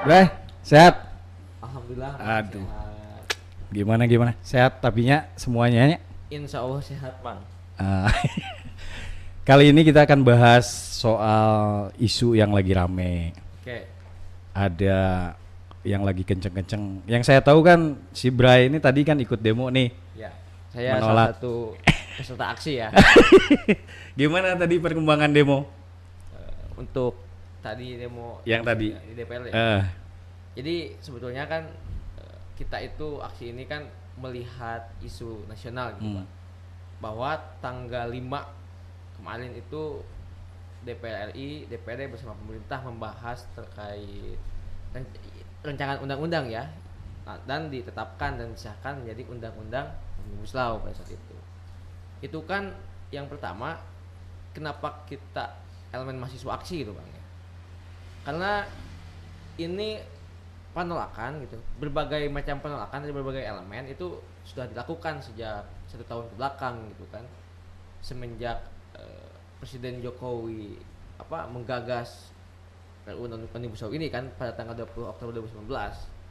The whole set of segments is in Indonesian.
Weh, sehat. Alhamdulillah. Aduh. Sehat. Gimana gimana? Sehat tapi semuanya nya? Insya Allah sehat, Bang. Ah. kali ini kita akan bahas soal isu yang lagi rame. Oke. Okay. Ada yang lagi kenceng-kenceng. Yang saya tahu kan si Bray ini tadi kan ikut demo nih. Ya. Saya menolak. salah satu peserta aksi ya. Gimana tadi perkembangan demo? Eh, untuk tadi demo yang tadi di DPR ya. Uh. Jadi sebetulnya kan eh, kita itu aksi ini kan melihat isu nasional gitu hmm. Pak. Bahwa tanggal 5 kemarin itu DPR RI, DPRD bersama pemerintah membahas terkait rencana undang-undang ya nah, dan ditetapkan dan disahkan menjadi undang-undang omnibus law pada saat itu. Itu kan yang pertama kenapa kita elemen mahasiswa aksi gitu Bang ya? karena ini penolakan gitu berbagai macam penolakan dari berbagai elemen itu sudah dilakukan sejak satu tahun ke belakang gitu kan semenjak uh, Presiden Jokowi apa menggagas RUU Omnibus ini kan pada tanggal 20 Oktober 2019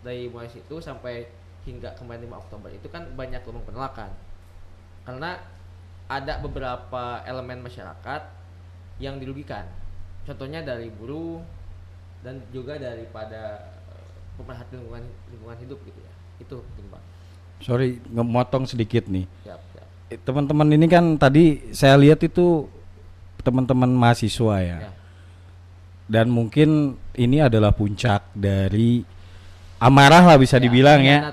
dari mulai situ sampai hingga kemarin 5 Oktober itu kan banyak lubang penolakan karena ada beberapa elemen masyarakat yang dirugikan contohnya dari buruh dan juga daripada pemerhati eh, lingkungan lingkungan hidup gitu ya itu penting pak sorry ngemotong sedikit nih eh, teman-teman ini kan tadi saya lihat itu teman-teman mahasiswa ya. ya dan mungkin ini adalah puncak dari amarah lah bisa ya, dibilang ya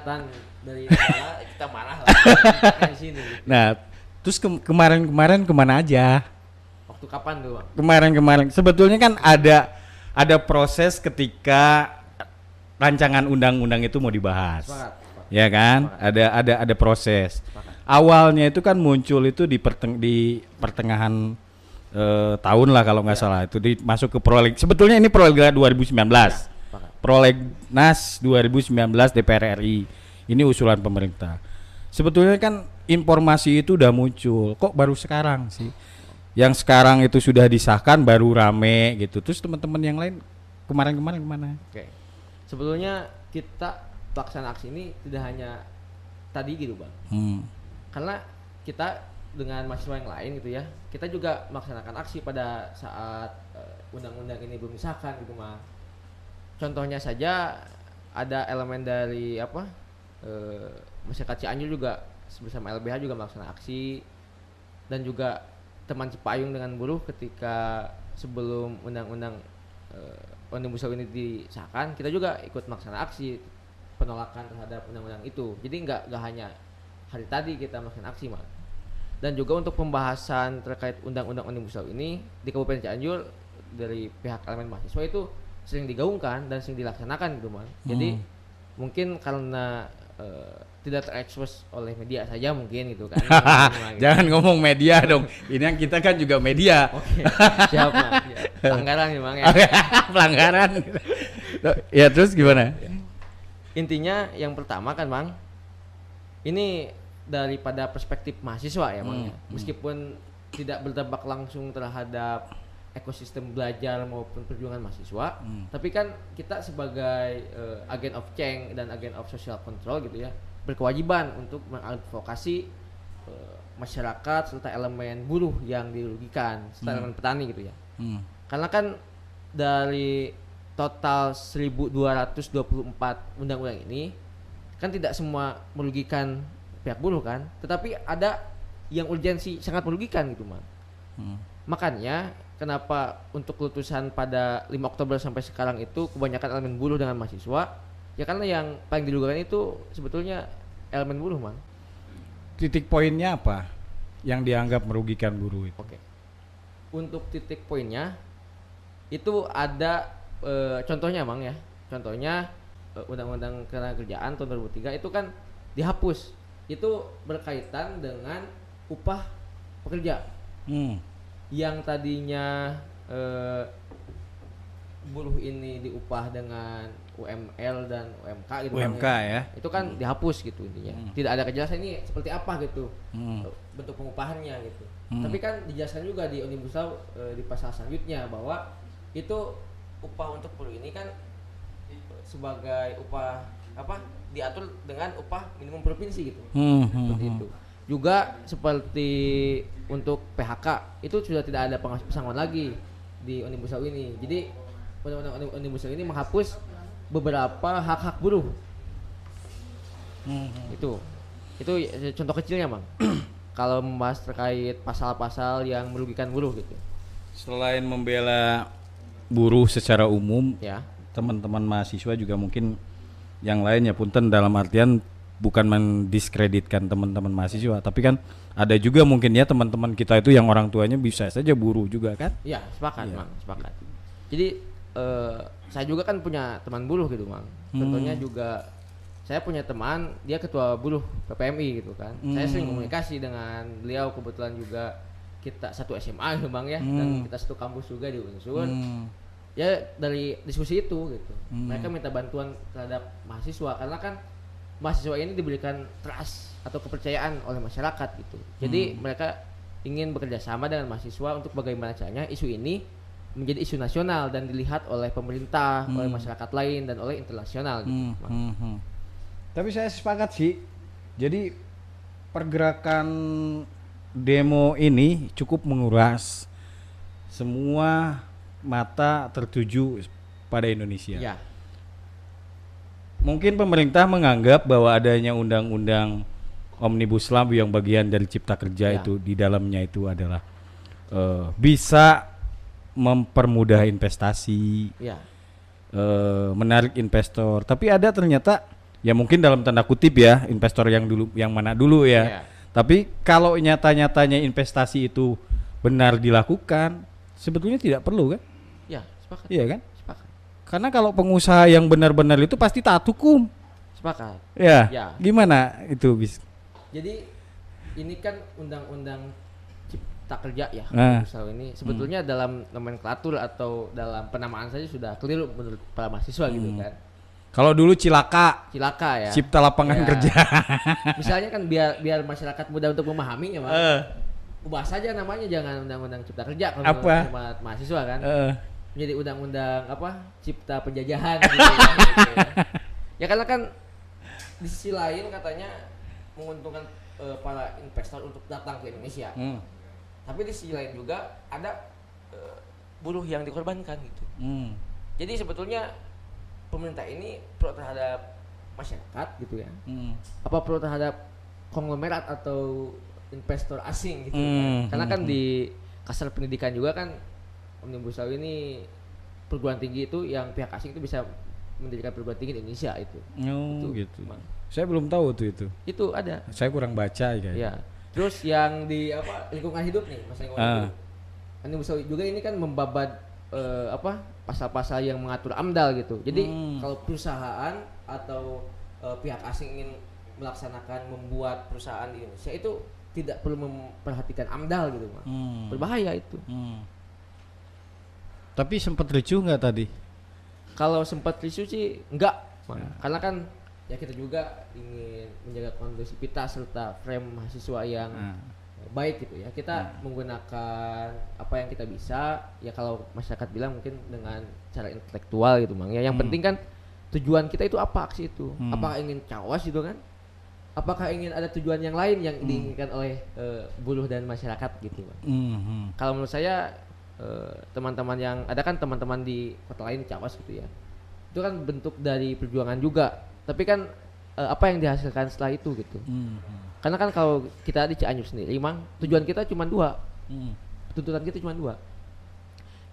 dari kita marah lah sini, nah terus ke kemarin-kemarin kemana aja waktu kapan tuh kemarin-kemarin sebetulnya kan ada ada proses ketika rancangan undang-undang itu mau dibahas. Ya kan? Ada ada ada proses. Awalnya itu kan muncul itu di perteng di pertengahan eh, tahun lah kalau nggak ya. salah itu dimasuk masuk ke proleg. Sebetulnya ini prolegnas 2019. Ya, prolegnas 2019 DPR RI. Ini usulan pemerintah. Sebetulnya kan informasi itu udah muncul. Kok baru sekarang sih? yang sekarang itu sudah disahkan baru rame gitu. Terus teman-teman yang lain kemarin-kemarin kemana? Oke. Sebetulnya kita pelaksanaan aksi ini tidak hanya tadi gitu bang. Hmm. Karena kita dengan mahasiswa yang lain gitu ya, kita juga melaksanakan aksi pada saat eh, undang-undang ini belum disahkan gitu mah. Contohnya saja ada elemen dari apa uh, masyarakat Cianjur juga bersama LBH juga melaksanakan aksi dan juga teman sepayung dengan buruh ketika sebelum undang-undang uh, omnibus law ini disahkan kita juga ikut melaksanakan aksi penolakan terhadap undang-undang itu jadi nggak nggak hanya hari tadi kita melaksanakan aksi mah dan juga untuk pembahasan terkait undang-undang omnibus law ini di Kabupaten Cianjur dari pihak elemen mahasiswa itu sering digaungkan dan sering dilaksanakan gitu man jadi hmm. mungkin karena uh, tidak terekspos oleh media saja mungkin gitu kan. Jangan ngomong media dong. Ini yang kita kan juga media. siapa Okay. siapa ya, Pelanggaran memang ya. Pelanggaran. ya terus gimana? Intinya yang pertama kan, bang Ini daripada perspektif mahasiswa ya, bang ya. Hmm, hmm, Meskipun hmm. tidak berdampak langsung terhadap ekosistem belajar maupun perjuangan mahasiswa. Hmm. Tapi kan kita sebagai uh, agen of change dan agen of social control gitu ya, berkewajiban untuk mengadvokasi eh, masyarakat serta elemen buruh yang dirugikan serta hmm. elemen petani gitu ya hmm. karena kan dari total 1224 undang-undang ini kan tidak semua merugikan pihak buruh kan tetapi ada yang urgensi sangat merugikan gitu man hmm. makanya kenapa untuk letusan pada 5 Oktober sampai sekarang itu kebanyakan elemen buruh dengan mahasiswa ya karena yang paling dirugikan itu sebetulnya elemen buruh Mang? titik poinnya apa yang dianggap merugikan buruh itu oke untuk titik poinnya itu ada e, contohnya mang ya contohnya eh, undang-undang kerja kerjaan tahun 2003 itu kan dihapus itu berkaitan dengan upah pekerja hmm. yang tadinya e, buruh ini diupah dengan UML dan UMK gitu UMK ya. Itu kan hmm. dihapus gitu intinya. Hmm. Tidak ada kejelasan ini seperti apa gitu. Hmm. Bentuk pengupahannya gitu. Hmm. Tapi kan dijelaskan juga di Omnibus Law e, di pasal selanjutnya bahwa itu upah untuk buruh ini kan sebagai upah apa diatur dengan upah minimum provinsi gitu. Hmm. Seperti hmm. itu. Hmm. Juga seperti untuk PHK itu sudah tidak ada pesangon lagi di Omnibus Law ini. Jadi undang-undang omnibus ini menghapus beberapa hak-hak buruh. Hmm. hmm. Itu itu ya, contoh kecilnya, Bang. Kalau membahas terkait pasal-pasal yang merugikan buruh gitu. Selain membela buruh secara umum, ya. Teman-teman mahasiswa juga mungkin yang lainnya punten dalam artian bukan mendiskreditkan teman-teman mahasiswa, tapi kan ada juga mungkin ya teman-teman kita itu yang orang tuanya bisa saja buruh juga kan? Iya, sepakat, ya. sepakat. Iya. Jadi Eh, saya juga kan punya teman buruh gitu mang hmm. tentunya juga saya punya teman dia ketua buruh PPMI gitu kan hmm. saya sering komunikasi dengan beliau kebetulan juga kita satu SMA gitu bang ya hmm. dan kita satu kampus juga di Unsur hmm. ya dari diskusi itu gitu hmm. mereka minta bantuan terhadap mahasiswa karena kan mahasiswa ini diberikan trust atau kepercayaan oleh masyarakat gitu jadi hmm. mereka ingin bekerja sama dengan mahasiswa untuk bagaimana caranya isu ini menjadi isu nasional dan dilihat oleh pemerintah, hmm. oleh masyarakat lain dan oleh internasional. Gitu. Hmm, hmm, hmm. Tapi saya sepakat sih. Jadi pergerakan demo ini cukup menguras semua mata tertuju pada Indonesia. Ya. Mungkin pemerintah menganggap bahwa adanya undang-undang omnibus law yang bagian dari Cipta Kerja ya. itu di dalamnya itu adalah uh, bisa mempermudah investasi, ya. e, menarik investor. Tapi ada ternyata ya mungkin dalam tanda kutip ya investor yang dulu yang mana dulu ya. ya. Tapi kalau nyata-nyatanya investasi itu benar dilakukan, sebetulnya tidak perlu kan? Ya, sepakat. Iya kan? Sepakat. Karena kalau pengusaha yang benar-benar itu pasti taat hukum. Sepakat. Ya. ya. Gimana itu bis? Jadi ini kan undang-undang cipta kerja ya nah. ini sebetulnya hmm. dalam nomenklatur atau dalam penamaan saja sudah keliru menurut para mahasiswa gitu hmm. gitu kan kalau dulu cilaka, cilaka ya. Cipta lapangan ya. kerja. Misalnya kan biar biar masyarakat mudah untuk memahaminya, ya Uh. Ubah saja namanya jangan undang-undang cipta kerja kalau apa? mahasiswa kan. Uh. Menjadi undang-undang apa? Cipta penjajahan gitu, ya, gitu ya. ya karena kan di sisi lain katanya menguntungkan uh, para investor untuk datang ke Indonesia. Hmm tapi di sisi lain juga ada uh, buruh yang dikorbankan gitu hmm. jadi sebetulnya pemerintah ini pro terhadap masyarakat gitu ya hmm. apa pro terhadap konglomerat atau investor asing gitu ya. hmm. ya. karena hmm, kan hmm. di kasar pendidikan juga kan omnibus law ini perguruan tinggi itu yang pihak asing itu bisa mendirikan perguruan tinggi di Indonesia itu. Oh, itu gitu. Saya belum tahu tuh itu. Itu ada. Saya kurang baca ya. Terus yang di apa lingkungan hidup nih, mas lingkungan uh. hidup. Kan juga ini kan membabat uh, eh, apa pasal-pasal yang mengatur amdal gitu. Jadi hmm. kalau perusahaan atau uh, pihak asing ingin melaksanakan membuat perusahaan di Indonesia itu tidak perlu memperhatikan amdal gitu, mah. Hmm. Berbahaya itu. Hmm. Tapi sempat lucu nggak tadi? Kalau sempat lucu sih enggak, ya. karena kan ya kita juga ingin menjaga kondusivitas serta frame mahasiswa yang hmm. baik gitu ya kita hmm. menggunakan apa yang kita bisa ya kalau masyarakat bilang mungkin dengan cara intelektual gitu bang ya yang hmm. penting kan tujuan kita itu apa aksi itu hmm. apakah ingin cawas gitu kan apakah ingin ada tujuan yang lain yang hmm. diinginkan oleh e, buruh dan masyarakat gitu bang hmm, hmm. kalau menurut saya eh, teman-teman yang ada kan teman-teman di kota lain cawas gitu ya itu kan bentuk dari perjuangan juga tapi kan uh, apa yang dihasilkan setelah itu gitu hmm, hmm. karena kan kalau kita di Cianjur sendiri memang tujuan kita cuma dua hmm. tuntutan kita cuma dua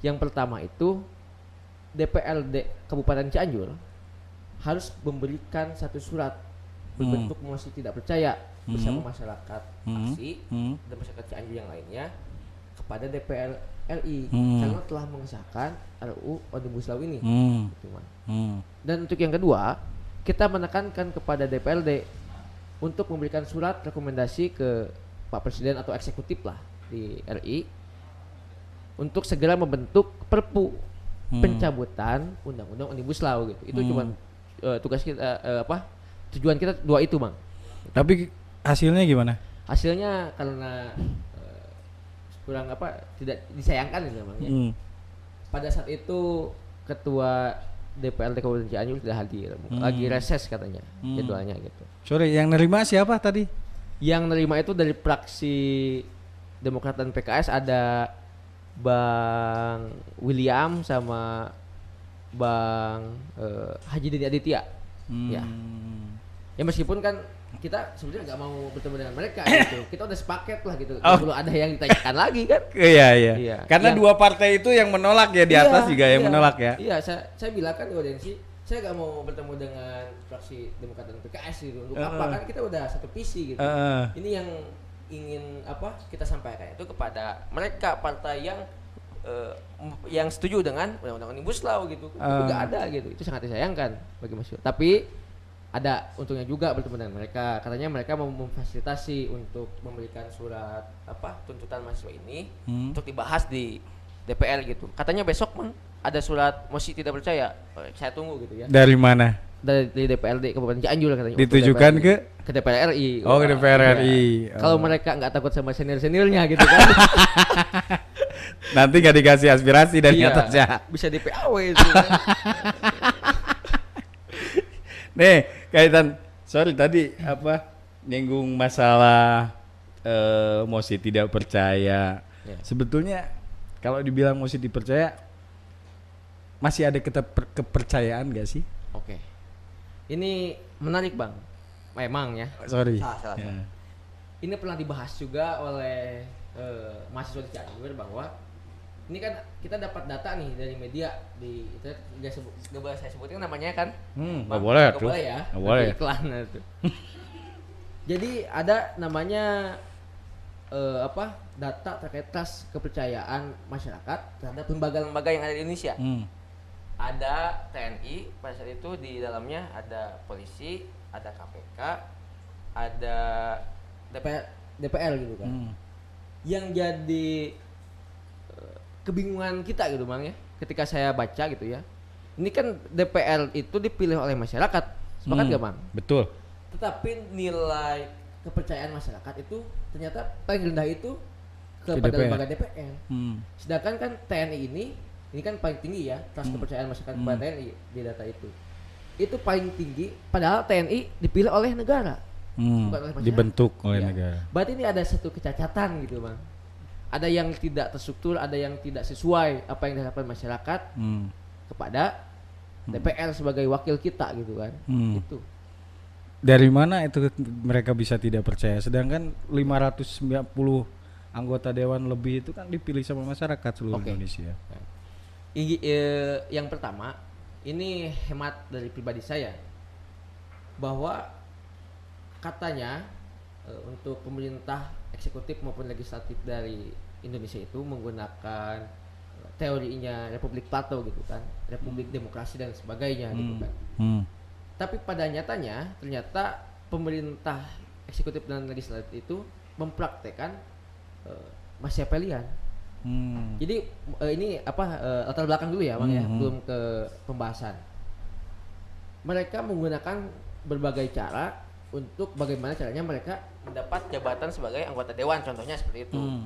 yang pertama itu DPRD Kabupaten Cianjur harus memberikan satu surat berbentuk hmm. masih tidak percaya bersama hmm. masyarakat hmm. Aksi hmm. dan masyarakat Cianjur yang lainnya kepada DPR RI hmm. karena telah mengesahkan RUU Omnibus Law ini. Hmm. Gitu, Hmm. Dan untuk yang kedua, kita menekankan kepada DPRD untuk memberikan surat rekomendasi ke Pak Presiden atau eksekutif lah di RI untuk segera membentuk perpu hmm. pencabutan undang-undang omnibus law gitu. Itu hmm. cuman uh, tugas kita uh, apa? Tujuan kita dua itu, Bang. Tapi hasilnya gimana? Hasilnya karena uh, kurang apa tidak disayangkan ya, Bang ya. Hmm. Pada saat itu ketua DPRD Kabupaten Cianjur sudah hadir. Hmm. Lagi reses katanya hmm. jadwalnya gitu. Sorry, yang nerima siapa tadi? Yang nerima itu dari praksi Demokrat dan PKS ada Bang William sama Bang uh, Haji Dini Aditya. Hmm. Ya. Ya meskipun kan kita sebenarnya nggak mau bertemu dengan mereka gitu. Kita udah sepaket lah gitu. Oh. Belum ada yang ditanyakan lagi kan? Iya, iya. iya. Karena yang, dua partai itu yang menolak ya di iya, atas juga iya, yang menolak ya. Iya, saya saya bilang kan audiensi saya nggak mau bertemu dengan fraksi Demokrat dan PKS gitu. Untuk uh, apa kan kita udah satu visi gitu. Uh, Ini yang ingin apa kita sampaikan itu kepada mereka partai yang uh, yang setuju dengan undang-undang omnibus law gitu. Uh, itu gak ada gitu. Itu sangat disayangkan bagi Mas Tapi ada untungnya juga bertemu dengan mereka. Katanya mereka mau memfasilitasi untuk memberikan surat apa tuntutan mahasiswa ini hmm. untuk dibahas di DPR gitu. Katanya besok pun ada surat mosi tidak percaya. Eh, saya tunggu gitu ya. Dari mana? Dari, dari DPRD Kabupaten Cianjur katanya. Ditujukan DPRD, ke ke DPR RI. Oh, ke DPR RI. Iya. Oh. Kalau mereka nggak takut sama senior-seniornya gitu kan. Nanti nggak dikasih aspirasi dari iya, nyatanya Bisa di PAW itu. Kan. Nih, kaitan sorry tadi apa nyinggung masalah uh, Mosi tidak percaya. Yeah. Sebetulnya kalau dibilang Mosi dipercaya masih ada kepercayaan gak sih? Oke. Okay. Ini menarik, Bang. Memang ya. Sorry. Salah, salah, salah. Ya. Ini pernah dibahas juga oleh uh, mahasiswa di Cianjur bahwa ini kan kita dapat data nih dari media di itu nggak sebut nggak boleh saya sebutin namanya kan hmm, Maaf, boleh tuh. boleh ya boleh iklan itu jadi ada namanya uh, apa data terkait tas kepercayaan masyarakat terhadap lembaga-lembaga yang ada di Indonesia hmm. ada TNI pada saat itu di dalamnya ada polisi ada KPK ada DPR DPR gitu kan hmm. yang jadi kebingungan kita gitu bang ya ketika saya baca gitu ya ini kan DPR itu dipilih oleh masyarakat sepakat hmm, gak bang betul tetapi nilai kepercayaan masyarakat itu ternyata paling rendah itu kepada DPR. lembaga DPR hmm. sedangkan kan TNI ini ini kan paling tinggi ya trust hmm. kepercayaan masyarakat hmm. kepada TNI di data itu itu paling tinggi padahal TNI dipilih oleh negara hmm. bukan oleh masyarakat dibentuk oleh ya. negara berarti ini ada satu kecacatan gitu bang ada yang tidak terstruktur, ada yang tidak sesuai apa yang diharapkan masyarakat hmm. kepada hmm. DPR sebagai wakil kita gitu kan. Hmm. Itu. Dari mana itu mereka bisa tidak percaya? Sedangkan 590 anggota dewan lebih itu kan dipilih sama masyarakat seluruh okay. Indonesia. Nah. I, e, eh, yang pertama, ini hemat dari pribadi saya bahwa katanya e, untuk pemerintah eksekutif maupun legislatif dari Indonesia itu menggunakan eh, teorinya Republik Plato gitu kan, Republik hmm. Demokrasi dan sebagainya gitu hmm. gitu kan. Hmm. Tapi pada nyatanya ternyata pemerintah eksekutif dan legislatif itu mempraktekkan uh, eh, pelian. Hmm. Jadi uh, ini apa uh, latar belakang dulu ya, Bang ya, hmm. ya, belum ke pembahasan. Mereka menggunakan berbagai cara untuk bagaimana caranya mereka mendapat jabatan sebagai anggota dewan contohnya seperti itu hmm.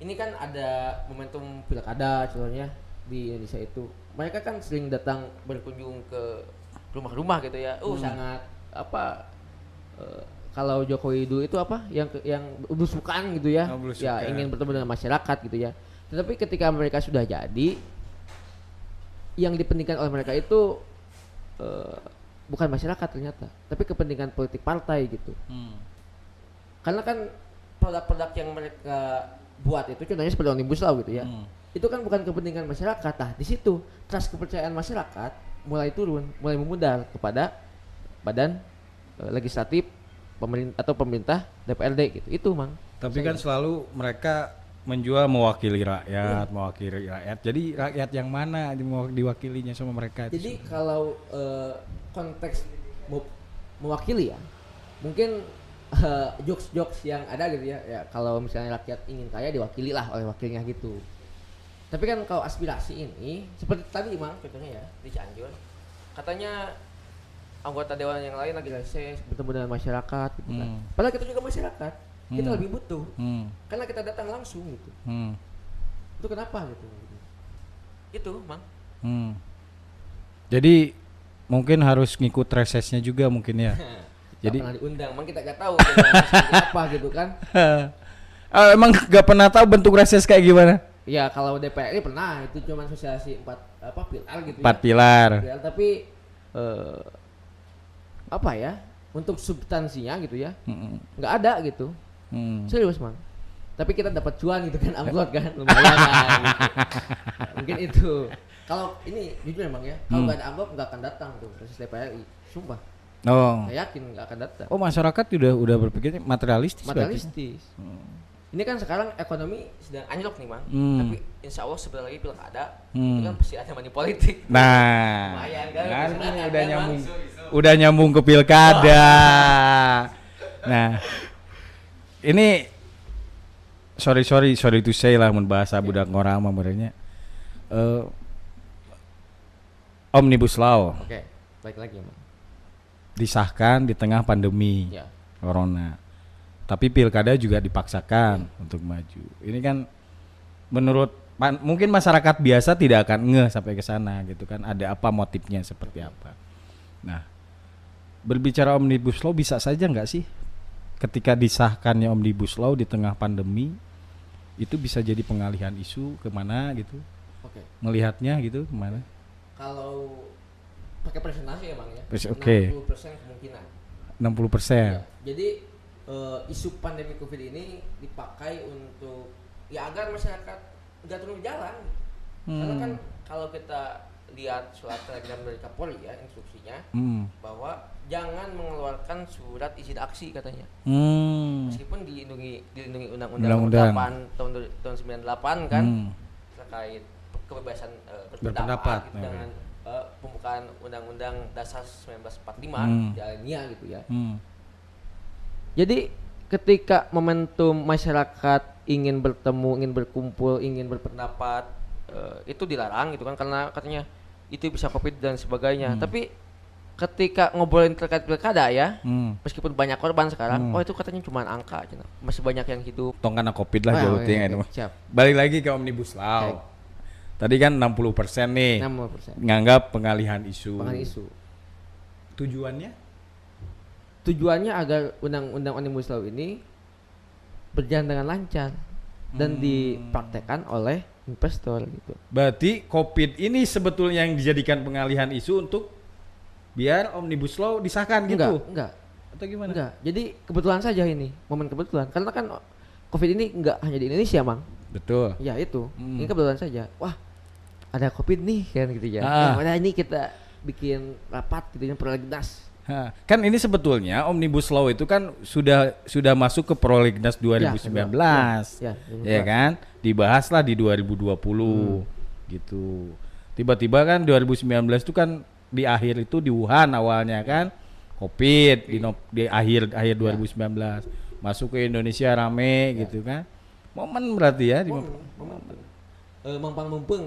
ini kan ada momentum pilkada contohnya di Indonesia itu mereka kan sering datang berkunjung ke rumah-rumah gitu ya uh hmm. sangat apa uh, kalau Jokowi dulu itu apa yang yang berusukan gitu ya oh, ya ingin bertemu dengan masyarakat gitu ya tetapi ketika mereka sudah jadi yang dipentingkan oleh mereka itu uh, bukan masyarakat ternyata tapi kepentingan politik partai gitu hmm. karena kan produk-produk yang mereka buat itu contohnya seperti omnibus law gitu ya hmm. itu kan bukan kepentingan masyarakat nah di situ trust kepercayaan masyarakat mulai turun mulai memudar kepada badan e, legislatif pemerintah atau pemerintah DPRD gitu itu mang tapi kan Saya kan selalu mereka menjual mewakili rakyat, yeah. mewakili rakyat. Jadi rakyat yang mana diwakilinya sama mereka itu? Jadi kalau uh, konteks mewakili ya, mungkin uh, jokes-jokes yang ada gitu ya, ya kalau misalnya rakyat ingin kaya diwakili lah oleh wakilnya gitu. Tapi kan kalau aspirasi ini seperti tadi Imam contohnya ya di Cianjur, katanya anggota dewan yang lain lagi reses e bertemu dengan masyarakat gitu kan. hmm. kan. Padahal kita juga masyarakat hmm. kita lebih butuh hmm. karena kita datang langsung gitu hmm. itu kenapa gitu itu mang hmm. jadi mungkin harus ngikut resesnya juga mungkin ya jadi pernah diundang emang kita gak tahu apa gitu kan uh, emang gak pernah tahu bentuk reses kayak gimana ya kalau DPR pernah itu cuma asosiasi empat apa pilar gitu ya. empat ya. pilar. pilar tapi uh, apa ya untuk substansinya gitu ya hmm. nggak mm -mm. ada gitu Hmm. Serius man. Tapi kita dapat cuan gitu kan amplop kan lumayan kan. Mungkin itu. Kalau ini jujur emang ya, ya, kalau hmm. nggak gak ada amplop nggak akan datang tuh proses DPRI. Sumpah. Oh. Saya yakin nggak akan datang. Oh masyarakat sudah udah berpikir materialistis. Materialistis. Hmm. Ini kan sekarang ekonomi sedang anjlok nih, Mang. Hmm. Tapi insya Allah sebentar lagi pilkada, hmm. itu kan pasti ada money politik. Nah, Lumayan, kan, udah nyambung, udah nyambung ke pilkada. Oh. nah, ini sorry sorry sorry to say lah bahasa iya. budak orang mah uh, omnibus law oke okay. baik lagi man. disahkan di tengah pandemi yeah. corona tapi pilkada juga dipaksakan yeah. untuk maju ini kan menurut mungkin masyarakat biasa tidak akan nge sampai ke sana gitu kan ada apa motifnya seperti iya. apa nah berbicara omnibus law bisa saja nggak sih ketika disahkannya omnibus law di tengah pandemi itu bisa jadi pengalihan isu kemana gitu okay. melihatnya gitu kemana kalau pakai presentasi ya, bang ya Pres okay. 60% kemungkinan 60% persen ya, jadi uh, isu pandemi covid ini dipakai untuk ya agar masyarakat nggak turun jalan hmm. karena kan kalau kita lihat surat telegram dari Kapolri ya instruksinya hmm. bahwa jangan mengeluarkan surat izin aksi katanya. Hmm. Meskipun dilindungi dilindungi undang-undang tahun tahun 98 kan hmm. terkait kebebasan uh, berpendapat, gitu, ya. dengan uh, pembukaan undang-undang dasar 1945 hmm. gitu ya. Hmm. Jadi ketika momentum masyarakat ingin bertemu, ingin berkumpul, ingin berpendapat uh, itu dilarang gitu kan karena katanya itu bisa covid dan sebagainya. Hmm. Tapi ketika ngobrolin terkait pilkada ya, hmm. meskipun banyak korban sekarang, hmm. oh itu katanya cuma angka, cina. Gitu. masih banyak yang hidup. Tong karena covid lah jauh iya, iya, Siap. Balik lagi ke omnibus law. Tadi kan 60 persen nih, 60 persen. nganggap pengalihan isu. Pengalihan isu. Tujuannya? Tujuannya agar undang-undang omnibus law ini berjalan dengan lancar dan hmm. dipraktekkan oleh investor gitu. Berarti covid ini sebetulnya yang dijadikan pengalihan isu untuk biar omnibus law disahkan gitu enggak atau gimana enggak jadi kebetulan saja ini momen kebetulan karena kan covid ini enggak hanya di Indonesia mang betul ya itu hmm. ini kebetulan saja wah ada covid nih kan gitu ya ah. nah, ini kita bikin rapat gitu yang prolegnas kan ini sebetulnya omnibus law itu kan sudah sudah masuk ke prolegnas 2019 ya, ya, ya, ya, ya kan dibahaslah di 2020 hmm. gitu tiba-tiba kan 2019 itu kan di akhir itu di Wuhan awalnya kan COVID di, iya. no, di akhir akhir 2019 ya. masuk ke Indonesia rame ya. gitu kan momen berarti ya momen, di momen. mempang eh, mempeng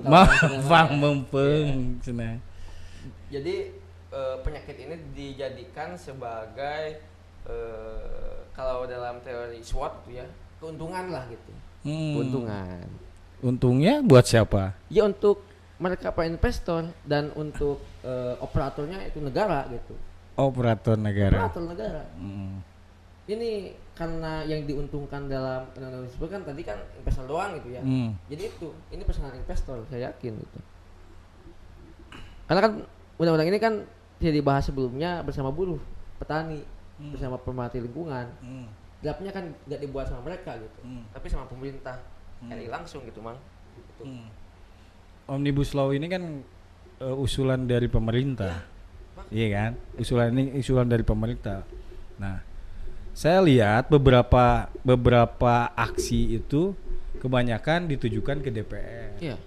mempang mempeng ya. jadi e, penyakit ini dijadikan sebagai e, kalau dalam teori SWOT gitu ya keuntungan lah gitu hmm. keuntungan untungnya buat siapa ya untuk mereka apa investor dan untuk uh, operatornya itu negara gitu. Operator negara. Operator negara. Hmm. Ini karena yang diuntungkan dalam undang-undang kan tadi kan investor doang gitu ya. Hmm. Jadi itu ini pesanan investor saya yakin gitu. Karena kan undang-undang ini kan tidak dibahas sebelumnya bersama buruh, petani, hmm. bersama pemerhati lingkungan. Hmm. Gapnya kan nggak dibuat sama mereka gitu, hmm. tapi sama pemerintah hmm. RI langsung gitu mang. Gitu. Hmm omnibus law ini kan uh, usulan dari pemerintah. Ya. Iya kan? Usulan ini usulan dari pemerintah. Nah, saya lihat beberapa beberapa aksi itu kebanyakan ditujukan ke DPR. Iya.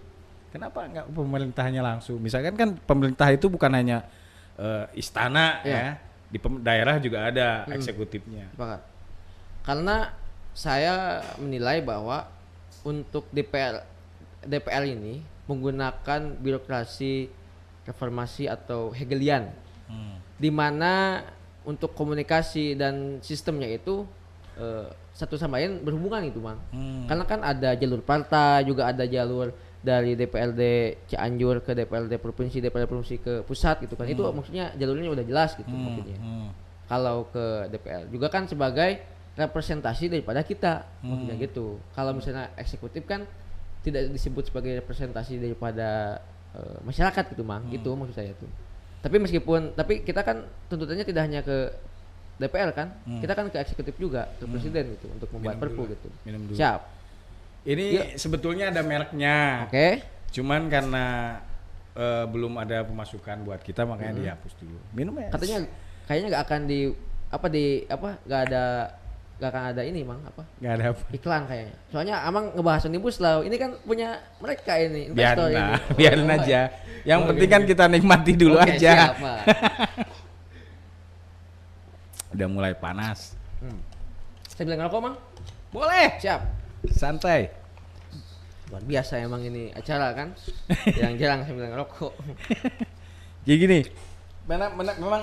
Kenapa nggak pemerintahnya langsung? Misalkan kan pemerintah itu bukan hanya uh, istana iya. ya, di daerah juga ada hmm. eksekutifnya. Bakat. Karena saya menilai bahwa untuk DPR DPR ini menggunakan birokrasi reformasi atau Hegelian, hmm. di mana untuk komunikasi dan sistemnya itu uh, satu sama lain berhubungan itu bang, hmm. karena kan ada jalur partai juga ada jalur dari DPLD Cianjur ke DPLD provinsi, DPRD provinsi ke pusat gitu kan. Hmm. Itu maksudnya jalurnya udah jelas gitu hmm. maksudnya. Hmm. Kalau ke DPL juga kan sebagai representasi daripada kita hmm. maksudnya gitu. Kalau misalnya eksekutif kan tidak disebut sebagai representasi daripada uh, masyarakat gitu mang hmm. gitu maksud saya tuh tapi meskipun tapi kita kan tuntutannya tidak hanya ke DPR kan hmm. kita kan ke eksekutif juga ke hmm. presiden gitu untuk membuat minum perpu dulu. gitu minum dulu. siap ini Yuk. sebetulnya ada mereknya oke okay. cuman karena uh, belum ada pemasukan buat kita makanya hmm. dihapus dulu minum ya katanya kayaknya nggak akan di apa di apa nggak ada gak akan ada ini emang apa gak ada apa. iklan kayaknya soalnya emang ngebahas bus lah. ini kan punya mereka ini investor biarin ini. biarin oh, aja yang oh, penting gitu? kan kita nikmati dulu okay, aja siap, udah mulai panas hmm. saya bilang rokok emang boleh siap santai luar biasa emang ini acara kan Yang jarang saya bilang rokok jadi gini Memang, memang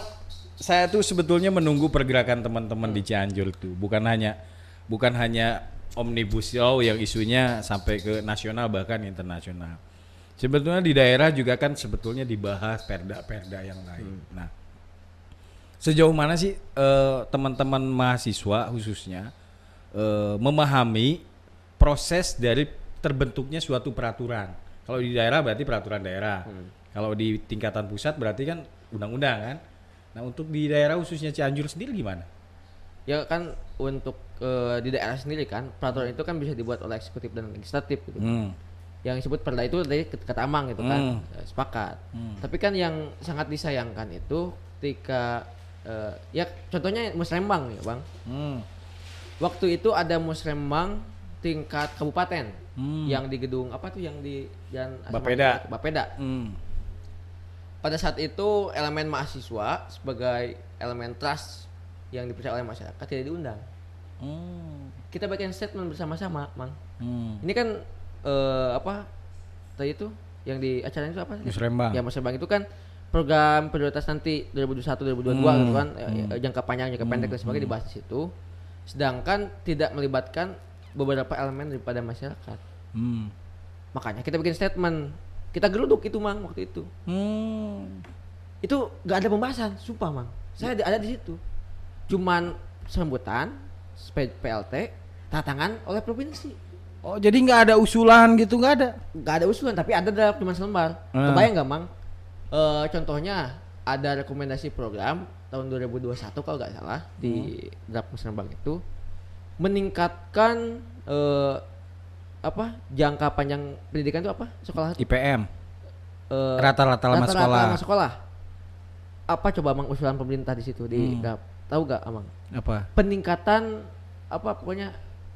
saya tuh sebetulnya menunggu pergerakan teman-teman hmm. di Cianjur tuh bukan hanya bukan hanya omnibus law yang isunya sampai ke nasional bahkan internasional sebetulnya di daerah juga kan sebetulnya dibahas perda-perda yang lain hmm. nah sejauh mana sih teman eh, teman-teman mahasiswa khususnya uh, memahami proses dari terbentuknya suatu peraturan kalau di daerah berarti peraturan daerah hmm. kalau di tingkatan pusat berarti kan undang-undang kan Nah untuk di daerah khususnya Cianjur sendiri gimana? Ya kan untuk uh, di daerah sendiri kan peraturan itu kan bisa dibuat oleh eksekutif dan legislatif gitu. Hmm. Yang disebut perda itu dari ketamang gitu kan hmm. Eh, sepakat. Hmm. Tapi kan yang sangat disayangkan itu ketika uh, ya contohnya Musrembang ya bang. Hmm. Waktu itu ada Musrembang tingkat kabupaten hmm. yang di gedung apa tuh yang di Jalan Bapeda. Bapeda. Hmm pada saat itu elemen mahasiswa sebagai elemen trust yang dipercaya oleh masyarakat tidak diundang. Hmm. Kita bikin statement bersama-sama, Mang. Hmm. Ini kan uh, apa tadi itu yang di acara itu apa? Mas Rembang. Ya Mas Rembang itu kan program prioritas nanti 2021 2022 hmm. gitu kan eh, hmm. Eh, jangka panjang jangka pendek hmm. dan sebagainya hmm. dibahas di situ. Sedangkan tidak melibatkan beberapa elemen daripada masyarakat. Hmm. Makanya kita bikin statement kita geruduk itu mang waktu itu. Hmm. Itu nggak ada pembahasan, sumpah mang. Saya ada, di situ. Cuman sambutan, PLT, tatangan oleh provinsi. Oh jadi nggak ada usulan gitu nggak ada? Nggak ada usulan tapi ada dalam cuma selembar. Hmm. Kebayang nggak mang? E, contohnya ada rekomendasi program tahun 2021 kalau nggak salah hmm. di draft musrenbang itu meningkatkan e, apa jangka panjang pendidikan itu apa sekolah itu? IPM rata eh, rata-rata lama rata sekolah lama sekolah apa coba mang usulan pemerintah di situ di hmm. Dap, tahu gak amang apa peningkatan apa pokoknya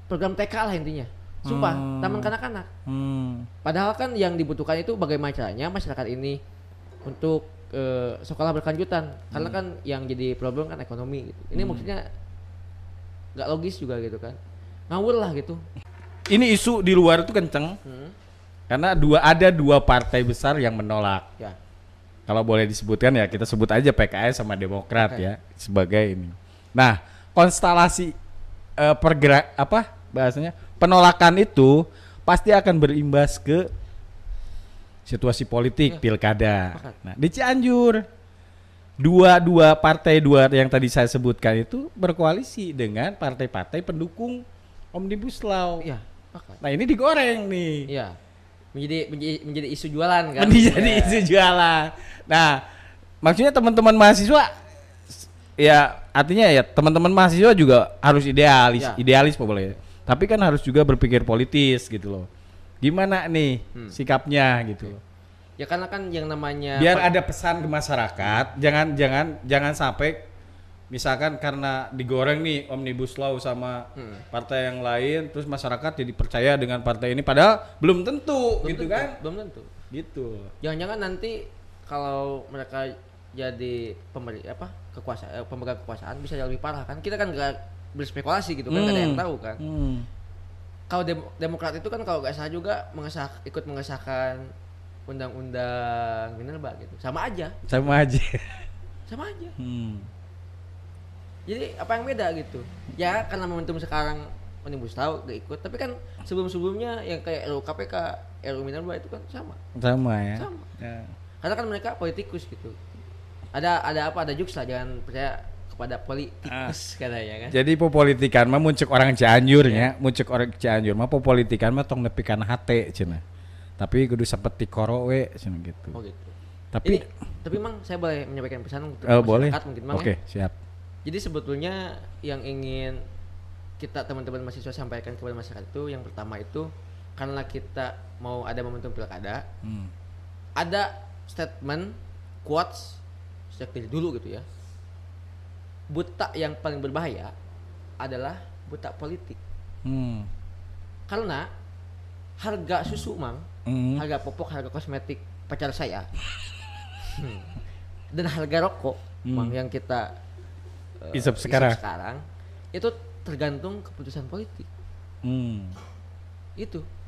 program TK lah intinya sumpah hmm. taman kanak-kanak hmm. padahal kan yang dibutuhkan itu bagaimana caranya masyarakat ini untuk uh, sekolah berkelanjutan hmm. karena kan yang jadi problem kan ekonomi gitu. ini hmm. maksudnya nggak logis juga gitu kan ngawur lah gitu ini isu di luar itu kenceng hmm. karena dua ada dua partai besar yang menolak. Ya. Kalau boleh disebutkan ya kita sebut aja PKS sama Demokrat okay. ya sebagai ini. Nah konstelasi uh, eh, pergerak apa bahasanya penolakan itu pasti akan berimbas ke situasi politik ya. pilkada. Nah di Cianjur dua-dua partai dua yang tadi saya sebutkan itu berkoalisi dengan partai-partai pendukung omnibus law. Ya. Nah ini digoreng nih. Iya. Menjadi menjadi, menjadi isu jualan kan. Menjadi ya. isu jualan. Nah maksudnya teman-teman mahasiswa ya artinya ya teman-teman mahasiswa juga harus idealis ya. idealis boleh. Tapi kan harus juga berpikir politis gitu loh. Gimana nih hmm. sikapnya gitu loh. Ya karena kan yang namanya biar ada pesan ke masyarakat, jangan jangan jangan sampai misalkan karena digoreng nih omnibus law sama hmm. partai yang lain terus masyarakat jadi percaya dengan partai ini padahal belum tentu belum gitu tentu. kan belum tentu gitu jangan-jangan nanti kalau mereka jadi pemberi apa kekuasaan eh, pemegang kekuasaan bisa jadi lebih parah kan kita kan gak berspekulasi gitu kan hmm. gak ada yang hmm. tahu kan hmm. kalau dem demokrat itu kan kalau gak salah juga mengesah ikut mengesahkan undang-undang minerba gitu sama aja sama aja sama aja hmm jadi apa yang beda gitu ya karena momentum sekarang menimbus tahu gak ikut tapi kan sebelum sebelumnya yang kayak RU KPK RU Minerba itu kan sama sama ya sama ya. karena kan mereka politikus gitu ada ada apa ada jokes lah jangan percaya kepada politikus ah. katanya kan jadi popolitikan mah muncul orang Cianjur ya muncul orang Cianjur mah popolitikan mah tong nepikan hate cina tapi kudu seperti koro we cina gitu oh gitu tapi Ini, tapi emang saya boleh menyampaikan pesan untuk oh, boleh mungkin mang oke okay, ya? siap jadi sebetulnya yang ingin kita teman-teman mahasiswa sampaikan kepada masyarakat itu yang pertama itu karena kita mau ada momentum pilkada, hmm. ada statement quotes sejak dari dulu gitu ya. Buta yang paling berbahaya adalah buta politik. Hmm. Karena harga susu mang, hmm. harga popok, harga kosmetik pacar saya, hmm. dan harga rokok hmm. mang yang kita uh, isep sekarang. sekarang itu tergantung keputusan politik. Hmm. Itu